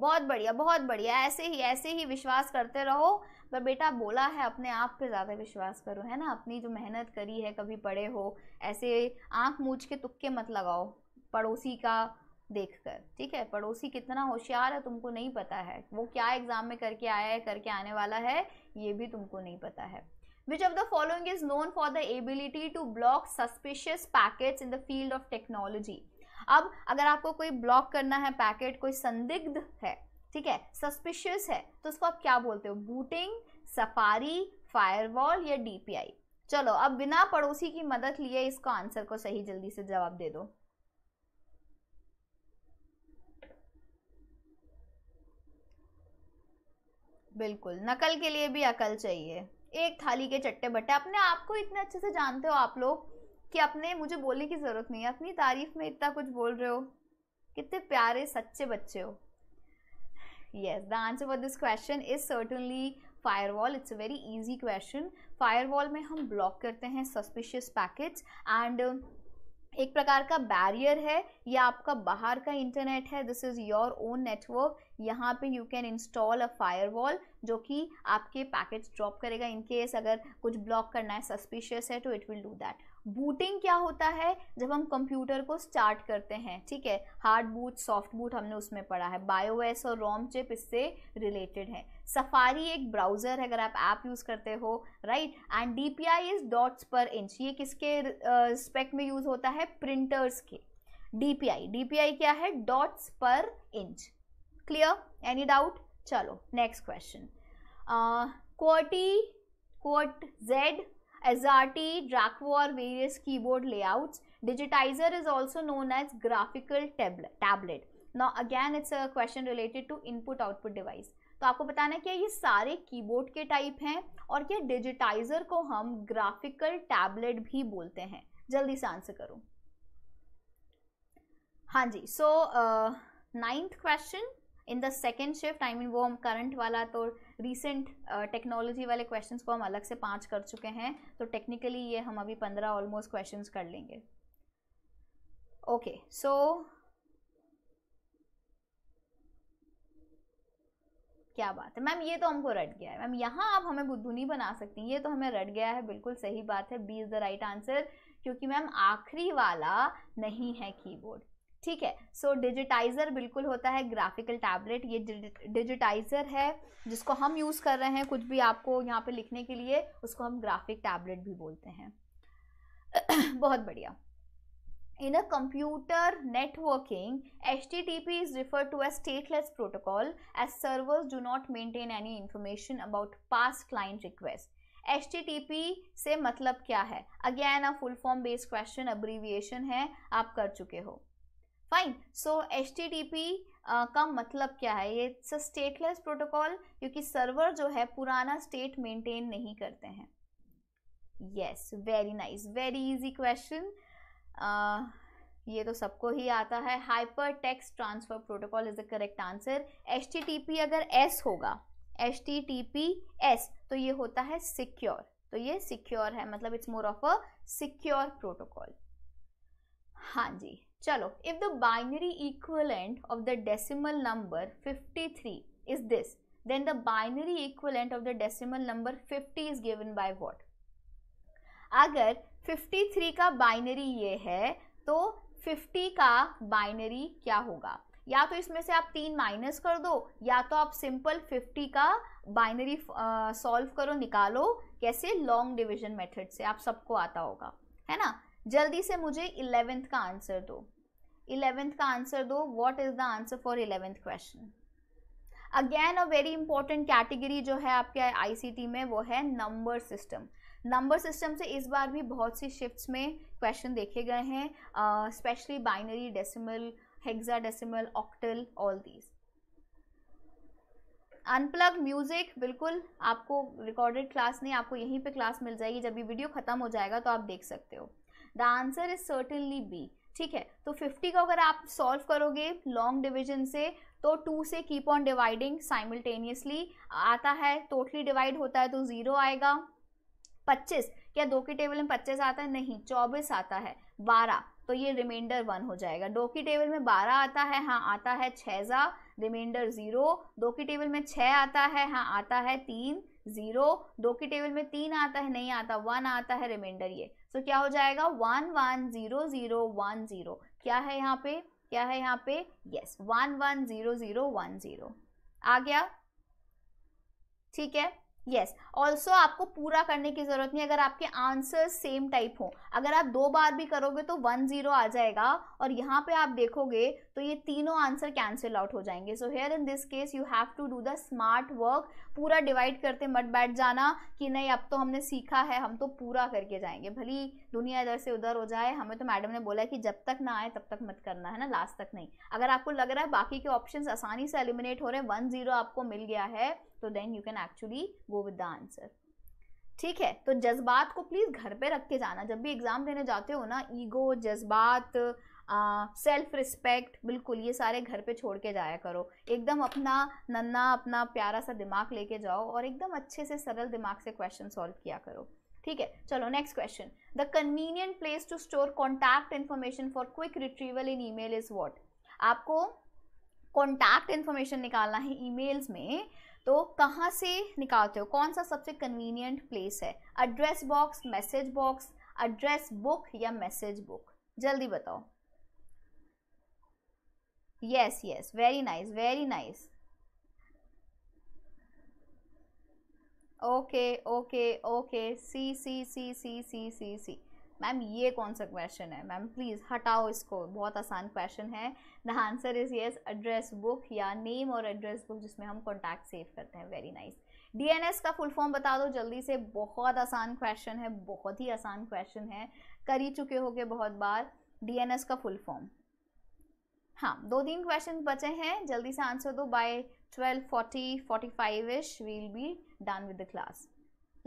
बहुत बढ़िया बहुत बढ़िया ऐसे ही ऐसे ही विश्वास करते रहो पर बेटा बोला है अपने आप पे ज़्यादा विश्वास करो है ना अपनी जो मेहनत करी है कभी पढ़े हो ऐसे आँख मूछ के तुक्के मत लगाओ पड़ोसी का देख कर ठीक है पड़ोसी कितना होशियार है तुमको नहीं पता है वो क्या एग्ज़ाम में करके आया है करके आने वाला है ये भी तुमको नहीं पता है which of the following is known for the ability to block suspicious packets in the field of technology अब अगर आपको कोई ब्लॉक करना है पैकेट कोई संदिग्ध है ठीक है सस्पिशियस है तो उसको आप क्या बोलते हो बूटिंग सफारी फायरवॉल या डीपीआई चलो अब बिना पड़ोसी की मदद लिए इसको आंसर को सही जल्दी से जवाब दे दो बिल्कुल नकल के लिए भी अकल चाहिए एक थाली के चट्टे बट्टे अपने आप को इतने अच्छे से जानते हो आप लोग कि अपने मुझे बोलने की ज़रूरत नहीं है अपनी तारीफ में इतना कुछ बोल रहे हो कितने प्यारे सच्चे बच्चे हो the answer for this question is certainly fire wall it's a very easy question fire wall में हम ब्लॉक करते हैं सस्पिशियस पैकेज एंड एक प्रकार का बैरियर है या आपका बाहर का इंटरनेट है this is your own network यहाँ पे you can install a firewall जो कि आपके पैकेट्स ड्रॉप करेगा इन केस अगर कुछ ब्लॉक करना है सस्पिशियस है तो it will do that booting क्या होता है जब हम कंप्यूटर को स्टार्ट करते हैं ठीक है हार्ड बूट सॉफ्ट बूट हमने उसमें पढ़ा है बायोएस और रोम चिप इससे रिलेटेड है सफारी एक ब्राउज़र है अगर आप ऐप यूज़ करते हो right and D P I is dots per inch ये किसके रिस्पेक्ट uh, में यूज़ होता है प्रिंटर्स के D P I D P I क्या है dots per inch clear any doubt चलो next question QWERTY quart Z SRT, Draco or various keyboard layouts. Digitizer is also known as graphical tablet. tablet. Now again it's a question related to input output device. तो आपको बताना है क्या ये सारे कीबोर्ड के टाइप हैं और क्या डिजिटाइजर को हम ग्राफिकल टैबलेट भी बोलते हैं जल्दी से आंसर करो हाँ जी so ninth question in the second shift I mean वो हम करंट वाला तो रिसेंट टेक्नोलॉजी uh, वाले क्वेश्चंस को हम अलग से पांच कर चुके हैं तो टेक्निकली ये हम अभी पंद्रह ऑलमोस्ट क्वेश्चंस कर लेंगे ओके सो क्या बात है मैम ये तो हमको रट गया है मैम यहाँ आप हमें बुद्धू नहीं बना सकती ये तो हमें रट गया है बिल्कुल सही बात है B is the right answer क्योंकि मैम आखिरी वाला नहीं है कीबोर्ड ठीक है सो डिजिटाइजर बिल्कुल होता है ग्राफिकल टैबलेट ये डिजिटाइजर है जिसको हम यूज़ कर रहे हैं कुछ भी आपको यहाँ पे लिखने के लिए उसको हम ग्राफिक टैबलेट भी बोलते हैं बहुत बढ़िया in a computer networking H T T P is refer to a stateless protocol as servers do not maintain any information about pass client request H T T P से मतलब क्या है again a full form based question abbreviation है आप कर चुके हो फाइन सो एच का मतलब क्या है ये इट्स अ स्टेटलेस प्रोटोकॉल क्योंकि सर्वर जो है पुराना स्टेट मेंटेन नहीं करते हैं yes very nice very easy question ये तो सबको ही आता है hyper text transfer protocol is the correct answer H अगर एस होगा एच एस तो ये होता है सिक्योर तो ये सिक्योर है मतलब it's more of a secure protocol हाँ जी चलो if the binary equivalent of the decimal number 53 is this then the binary equivalent of the decimal number 50 is given by what अगर 53 का बाइनरी ये है तो 50 का बाइनरी क्या होगा या तो इसमें से आप तीन माइनस कर दो या तो आप सिंपल 50 का बाइनरी सॉल्व करो निकालो कैसे लॉन्ग डिवीजन मेथड से आप सबको आता होगा है ना जल्दी से मुझे इलेवेंथ का आंसर दो इलेवेंथ का आंसर दो what is the answer for eleventh question again a very important category जो है आपके आईसीटी में वो है नंबर सिस्टम नंबर सिस्टम से इस बार भी बहुत सी शिफ्ट्स में क्वेश्चन देखे गए हैं specially binary decimal hexadecimal octal all these unplug music बिल्कुल आपको रिकॉर्डेड क्लास नहीं आपको यहीं पे क्लास मिल जाएगी जब ये वीडियो खत्म हो जाएगा तो आप देख सकते हो the answer is certainly B ठीक है तो 50 को अगर आप सॉल्व करोगे लॉन्ग डिविजन से तो टू से कीप ऑन डिवाइडिंग साइमल्टेनियसली आता है टोटली डिवाइड होता है तो ज़ीरो आएगा पच्चीस क्या दो की टेबल में पच्चीस आता है नहीं चौबीस आता है बारह तो ये रिमाइंडर वन हो जाएगा दो की टेबल में बारह आता है हाँ आता है छजा रिमाइंडर ज़ीरो दो की टेबल में छः आता है हाँ आता है तीन ज़ीरो दो की टेबल में तीन आता है नहीं आता वन आता है रिमाइंडर ये सो so, क्या हो जाएगा one one zero zero one zero क्या है यहाँ पे क्या है यहाँ पे yes one one zero zero one zero आ गया ठीक है यस yes. ऑल्सो आपको पूरा करने की जरूरत नहीं अगर आपके आंसर सेम टाइप हो अगर आप दो बार भी करोगे तो वन जीरो आ जाएगा और यहाँ पे आप देखोगे तो ये तीनों आंसर कैंसिल आउट हो जाएंगे so here in this case you have to do the smart work पूरा डिवाइड करते मत बैठ जाना कि नहीं अब तो हमने सीखा है हम तो पूरा करके जाएंगे भली दुनिया इधर से उधर हो जाए हमें तो मैडम ने बोला कि जब तक ना आए तब तक मत करना है ना लास्ट तक नहीं अगर आपको लग रहा है बाकी के ऑप्शन आसानी से एलिमिनेट हो रहे हैं वन जीरो आपको मिल गया है तो then you can actually go with the answer ठीक है तो जज्बात को प्लीज़ घर पे रख के जाना जब भी एग्ज़ाम देने जाते हो ना ईगो जज्बात सेल्फ रिस्पेक्ट बिल्कुल ये सारे घर पे छोड़ के जाया करो एकदम अपना नन्ना अपना प्यारा सा दिमाग लेके जाओ और एकदम अच्छे से सरल दिमाग से क्वेश्चन सॉल्व किया करो ठीक है चलो next question the convenient place to store contact information for quick retrieval in mail is what आपको कॉन्टैक्ट इन्फॉर्मेशन निकालना है मेल्स में तो कहाँ से निकालते हो कौन सा सबसे कन्वीनियंट प्लेस है address box message box address book या मैसेज बुक जल्दी बताओ yes yes very nice very nice okay okay okay C C C C C C C ma'am ये कौन सा क्वेश्चन है मैम प्लीज़ हटाओ इसको बहुत आसान क्वेश्चन है the answer is yes address book या नेम और एड्रेस बुक जिसमें हम कॉन्टैक्ट सेव करते हैं वेरी नाइस डीएनएस का फुल फॉर्म बता दो जल्दी से बहुत आसान क्वेश्चन है बहुत ही आसान क्वेश्चन है कर ही चुके होगे बहुत बार डीएनएस का फुल फॉर्म हाँ दो तीन क्वेश्चन बचे हैं जल्दी से आंसर दो by twelve forty forty five ish will be done with the class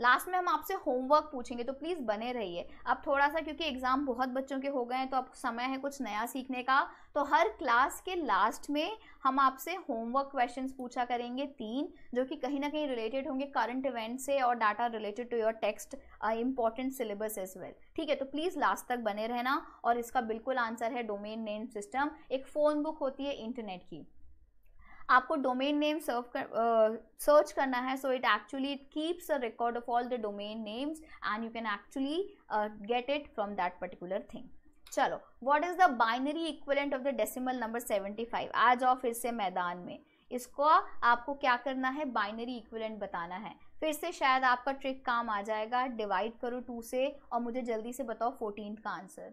last में हम आपसे होमवर्क पूछेंगे तो प्लीज़ बने रहिए अब थोड़ा सा क्योंकि एग्ज़ाम बहुत बच्चों के हो गए हैं तो अब समय है कुछ नया सीखने का तो हर क्लास के लास्ट में हम आपसे होमवर्क क्वेश्चन पूछा करेंगे तीन जो कि कहीं ना कहीं रिलेटेड होंगे करंट इवेंट से और data related to your text important syllabus as well ठीक है तो प्लीज़ लास्ट तक बने रहना और इसका बिल्कुल आंसर है डोमेन नेम सिस्टम एक फ़ोन बुक होती है इंटरनेट की आपको डोमेन नेम सर्व कर सर्च uh, करना है so it actually it keeps a record of all the domain names and you can actually get it from that particular thing चलो what is the binary equivalent of the decimal number 75 आ जाओ फिर से मैदान में इसको आपको क्या करना है बाइनरी इक्वलेंट बताना है फिर से शायद आपका ट्रिक काम आ जाएगा डिवाइड करो टू से और मुझे जल्दी से बताओ फोर्टीन का आंसर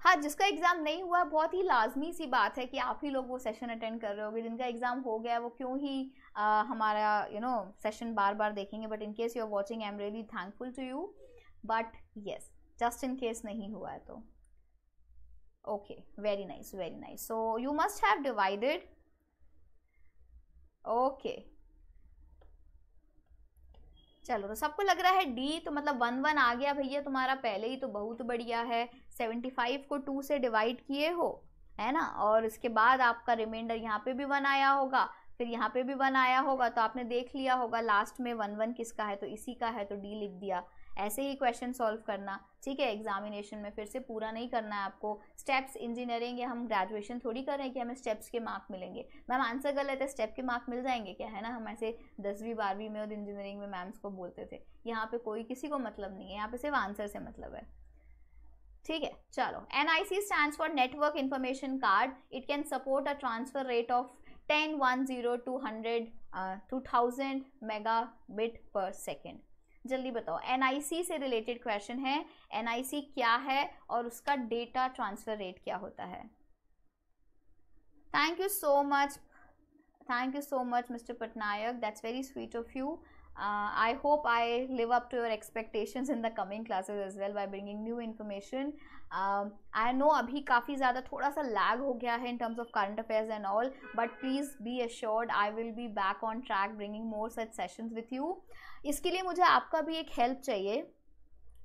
हाँ जिसका एग्ज़ाम नहीं हुआ बहुत ही लाजमी सी बात है कि आप ही लोग वो सेशन अटेंड कर रहे होगे जिनका एग्ज़ाम हो गया वो क्यों ही आ, हमारा यू नो सेशन बार बार देखेंगे but in case you are watching I am really thankful to you but yes just in case नहीं हुआ है तो okay very nice very nice so you must have divided okay चलो तो सबको लग रहा है डी तो मतलब वन वन आ गया भैया तुम्हारा पहले ही तो बहुत बढ़िया है सेवेंटी फाइव को टू से डिवाइड किए हो है ना और इसके बाद आपका रिमाइंडर यहाँ पे भी वन आया होगा फिर यहाँ पे भी वन आया होगा तो आपने देख लिया होगा लास्ट में वन वन किसका है तो इसी का है तो डी लिख दिया ऐसे ही क्वेश्चन सॉल्व करना ठीक है एग्जामिनेशन में फिर से पूरा नहीं करना है आपको स्टेप्स इंजीनियरिंग या हम ग्रेजुएशन थोड़ी कर रहे हैं कि हमें स्टेप्स के मार्क मिलेंगे मैम आंसर गलत है स्टेप के मार्क मिल जाएंगे क्या है ना हम ऐसे दसवीं बारहवीं में और इंजीनियरिंग में मैम्स को बोलते थे यहाँ पर कोई किसी को मतलब नहीं है यहाँ पे सिर्फ आंसर से मतलब है ठीक है चलो N I C stand for network information card it can support a transfer rate of ten one zero two hundred two thousand megabit per second जल्दी बताओ एन से रिलेटेड क्वेश्चन है एन क्या है और उसका डेटा ट्रांसफर रेट क्या होता है thank you so much thank you so much mister Patnaik that's very sweet of you I hope I live up to your expectation in the coming classes is well by bringing new information I know अभी काफ़ी ज़्यादा थोड़ा सा लैग हो गया है in terms of current affairs and all but please be assured I will be back on track bringing more such session with you इसके लिए मुझे आपका भी एक हेल्प चाहिए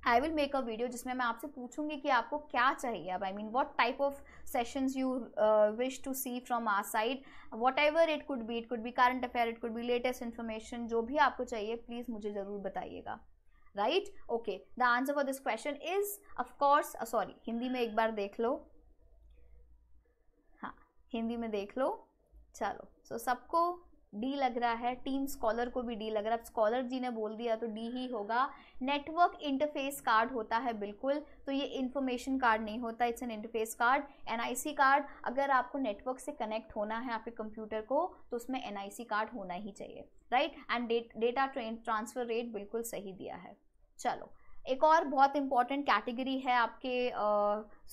I will make a video जिसमें मैं आपसे पूछूंगी कि आपको क्या चाहिए अब I mean what type of sessions you wish to see from our side whatever it could be it could be current affair it could be latest information जो भी आपको चाहिए प्लीज़ मुझे ज़रूर बताइएगा right okay the answer for this question is of course sorry Hindi में एक बार देख लो हाँ हिंदी में देख लो चलो सो so, सबको डी लग रहा है टीम स्कॉलर को भी डी लग रहा है स्कॉलर जी ने बोल दिया तो डी ही होगा नेटवर्क इंटरफेस कार्ड होता है बिल्कुल तो ये इंफॉर्मेशन कार्ड नहीं होता it's an interface card NIC card अगर आपको नेटवर्क से कनेक्ट होना है आपके कंप्यूटर को तो उसमें एनआईसी कार्ड होना ही चाहिए right and data train transfer rate बिल्कुल सही दिया है चलो एक और बहुत इंपॉर्टेंट कैटेगरी है आपके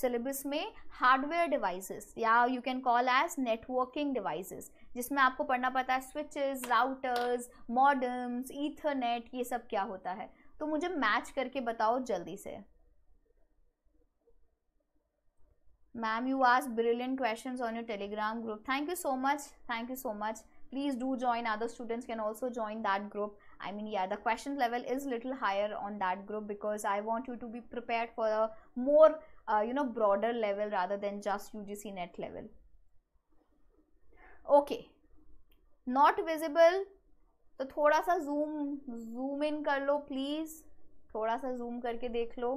सिलेबस uh, में हार्डवेयर डिवाइसेस या you can call as networking devices जिसमें आपको पढ़ना पड़ता है स्विचेस राउटर्स मॉडर्म्स ईथरनेट ये सब क्या होता है तो मुझे मैच करके बताओ जल्दी से मैम यू आज brilliant question on your Telegram group thank you so much thank you so much please do join other students can also join that group I mean, yeah, the question level is little higher on that group because I want you to be prepared for a more, uh, you know, broader level rather than just UGC net level. Okay, not visible. So, थोड़ा सा zoom zoom in कर लो please. थोड़ा सा zoom करके देख लो.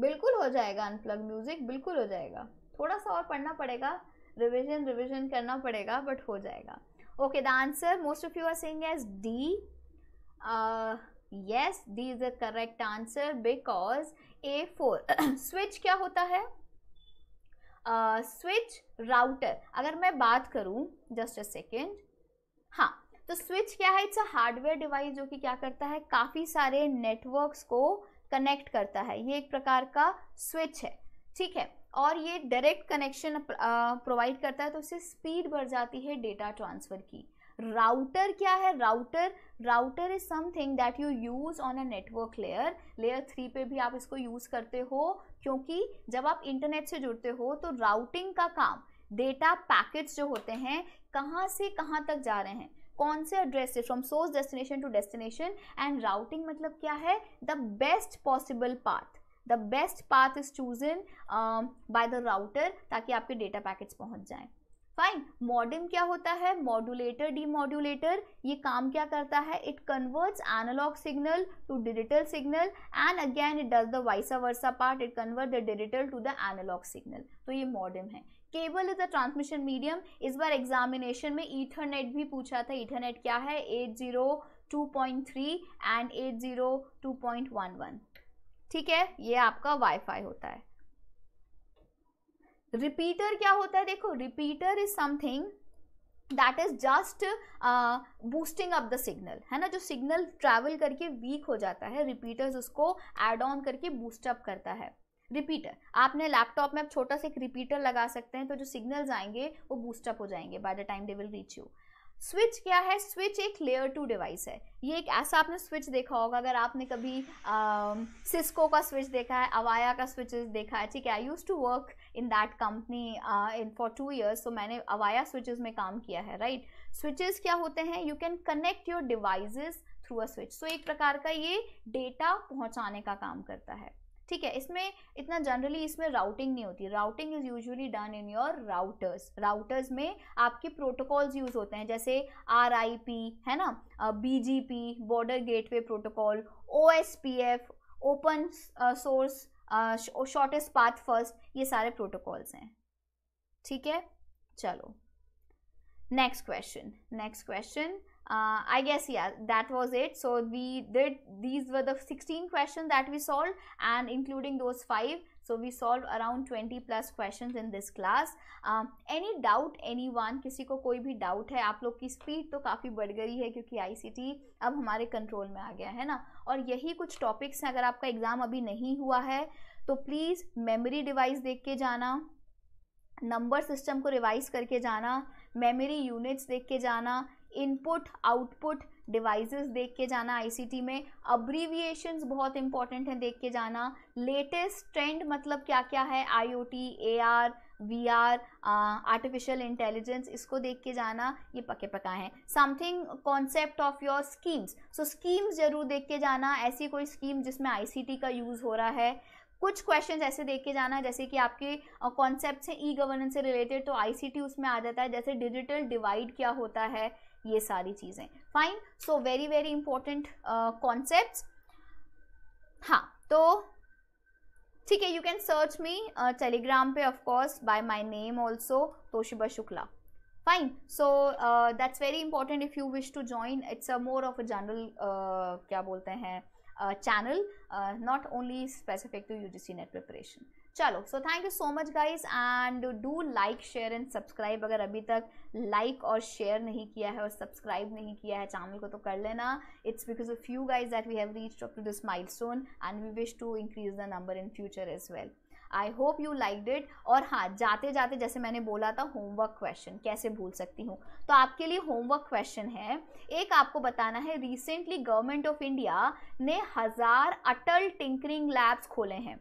बिल्कुल हो जाएगा अनप्लग म्यूजिक बिल्कुल हो जाएगा थोड़ा सा और पढ़ना पड़ेगा रिविजन रिविजन करना पड़ेगा बट हो जाएगा okay the answer most of you are saying as D yes D is the correct answer because A for switch क्या होता है स्विच uh, राउटर अगर मैं बात करूं जस्ट अ सेकेंड हाँ तो स्विच क्या है इट्स अ हार्डवेयर डिवाइस जो कि क्या करता है काफ़ी सारे नेटवर्क्स को कनेक्ट करता है ये एक प्रकार का स्विच है ठीक है और ये डायरेक्ट कनेक्शन प्रोवाइड करता है तो उससे स्पीड बढ़ जाती है डेटा ट्रांसफ़र की राउटर क्या है router router is something that you use on a network layer layer three पे भी आप इसको यूज़ करते हो क्योंकि जब आप इंटरनेट से जुड़ते हो तो राउटिंग का काम डेटा पैकेट्स जो होते हैं कहाँ से कहाँ तक जा रहे हैं कौन से एड्रेस से from source destination to destination and routing मतलब क्या है the best possible path the best path is chosen by the router ताकि आपके डेटा पैकेट्स पहुंच जाएं फाइन मॉडर्म क्या होता है मॉड्यूलेटर डीमॉड्यूलेटर ये काम क्या करता है it converts analogue signal to digital signal and again it does the vice versa part it convert the digital to the analogue signal तो ये मॉडर्म है cable is a transmission medium इस बार एग्जामिनेशन में ईथरनेट भी पूछा था ईथरनेट क्या है eight zero two point three and eight zero two point one one ठीक है ये आपका वाईफाई होता है रिपीटर क्या होता है देखो repeater is something that is just boosting up the signal है ना जो सिग्नल ट्रेवल करके वीक हो जाता है रिपीटर्स उसको एड ऑन करके बूस्टअप करता है रिपीटर आपने लैपटॉप में आप छोटा सा एक रिपीटर लगा सकते हैं तो जो सिग्नल्स आएंगे वो बूस्टअप हो जाएंगे by the time they will reach you switch क्या है स्विच एक लेयर टू डिवाइस है ये एक ऐसा आपने स्विच देखा होगा अगर आपने कभी सिस्को का स्विच देखा है अवाया का स्विचेस देखा है ठीक है I use to work in that company in for two years तो मैंने अवाया स्विचेस में काम किया है राइट right? स्विचेस क्या होते हैं you can connect your devices through a switch so एक प्रकार का ये डेटा पहुंचाने का काम करता है ठीक है इसमें इतना जनरली इसमें राउटिंग नहीं होती routing is usually done in your routers routers में आपके प्रोटोकॉल्स यूज होते हैं जैसे आर है ना B G P border gateway protocol O S P F open source shortest path first ये सारे प्रोटोकॉल्स हैं ठीक है चलो next question next question uh, I guess yeah that was it so we did these were the 16 questions that we solved and including those five so we solved around 20 plus questions in this class any doubt any one किसी को कोई भी डाउट है आप लोग की स्पीड तो काफ़ी बढ़ गई है क्योंकि आईसीटी अब हमारे कंट्रोल में आ गया है ना और यही कुछ टॉपिक्स हैं अगर आपका एग्ज़ाम अभी नहीं हुआ है तो प्लीज़ मेमोरी डिवाइस देख के जाना नंबर सिस्टम को रिवाइज करके जाना मेमोरी यूनिट्स देख के जाना इनपुट आउटपुट डिवाइसेस देख के जाना आईसीटी में अब्रीविएशंस बहुत इंपॉर्टेंट हैं देख के जाना लेटेस्ट ट्रेंड मतलब क्या क्या है IoT AR VR artificial intelligence इसको देख के जाना ये पके पका है something concept of your schemes so schemes जरूर देख के जाना ऐसी कोई स्कीम जिसमें आई का यूज़ हो रहा है कुछ क्वेश्चन ऐसे देख के जाना जैसे कि आपके कॉन्सेप्ट हैं ई गवर्नेंस से रिलेटेड तो आईसीटी उसमें आ जाता है जैसे डिजिटल डिवाइड क्या होता है ये सारी चीजें fine so very very important concept हाँ तो ठीक है you can search me Telegram पे of course by my name also Toshiba Shukla fine so that's very important if you wish to join it's a more of a general क्या बोलते हैं channel not only specific to UGC NET preparation चलो so thank you so much guys and do like share and subscribe अगर अभी तक लाइक like और शेयर नहीं किया है और सब्सक्राइब नहीं किया है चैनल को तो कर लेना it's because of you guys that we have reach up to this milestone and we wish to increase the number in future as well I hope you liked it और हाँ जाते जाते जैसे मैंने बोला था होमवर्क क्वेश्चन कैसे भूल सकती हूँ तो आपके लिए होमवर्क क्वेश्चन है एक आपको बताना है रिसेंटली गवर्नमेंट ऑफ इंडिया ने हज़ार अटल टिंकरिंग लैब्स खोले हैं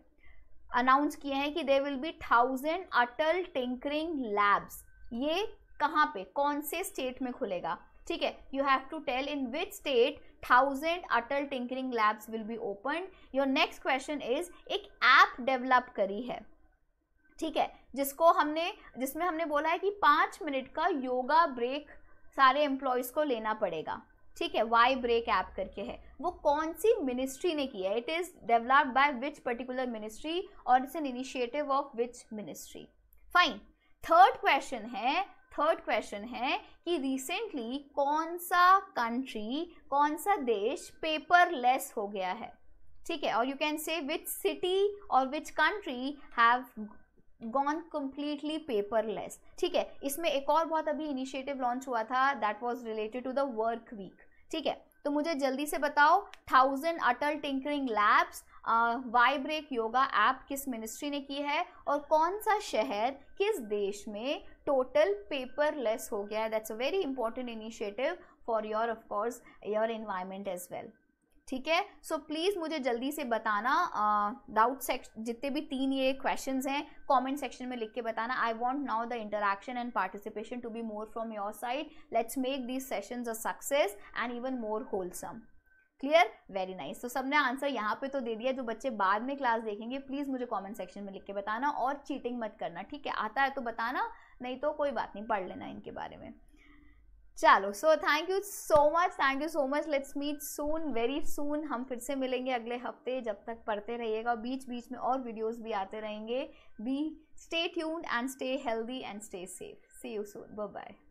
अनाउंस किए हैं कि they will be thousand Atal tinkering labs ये कहाँ पे कौन से स्टेट में खुलेगा ठीक है you have to tell in which state thousand Atal tinkering labs will be open your next question is एक ऐप डेवलप करी है ठीक है जिसको हमने जिसमें हमने बोला है कि पाँच मिनट का योगा ब्रेक सारे एम्प्लॉयज़ को लेना पड़ेगा ठीक है वाई ब्रेक ऐप करके है वो कौन सी मिनिस्ट्री ने किया it is developed by which particular ministry और it's an initiative of which ministry fine third question है थर्ड क्वेश्चन है कि रिसेंटली कौन सा कंट्री कौन सा देश पेपर लेस हो गया है ठीक है और you can say which city और which country have gone completely paperless ठीक है इसमें एक और बहुत अभी इनिशिएटिव लॉन्च हुआ था that was related to the work week ठीक है तो मुझे जल्दी से बताओ thousand Atal tinkering labs Y break yoga app किस मिनिस्ट्री ने की है और कौन सा शहर किस देश में टोटल पेपरलेस हो गया है that's a very important initiative for your of course your environment as well ठीक है सो प्लीज़ मुझे जल्दी से बताना डाउट सेक्श जितने भी तीन ये क्वेश्चंस हैं कमेंट सेक्शन में लिख के बताना I want now the interaction and participation to be more from your side let's make this sessions a success and even more wholesome clear very nice तो सबने आंसर यहाँ पे तो दे दिया जो बच्चे बाद में क्लास देखेंगे प्लीज़ मुझे कमेंट सेक्शन में लिख के बताना और चीटिंग मत करना ठीक है आता है तो बताना नहीं तो कोई बात नहीं पढ़ लेना इनके बारे में चलो so thank you so much thank you so much let's meet soon very soon हम फिर से मिलेंगे अगले हफ्ते जब तक पढ़ते रहिएगा बीच बीच में और वीडियोस भी आते रहेंगे be stay tuned and stay healthy and stay safe see you soon bye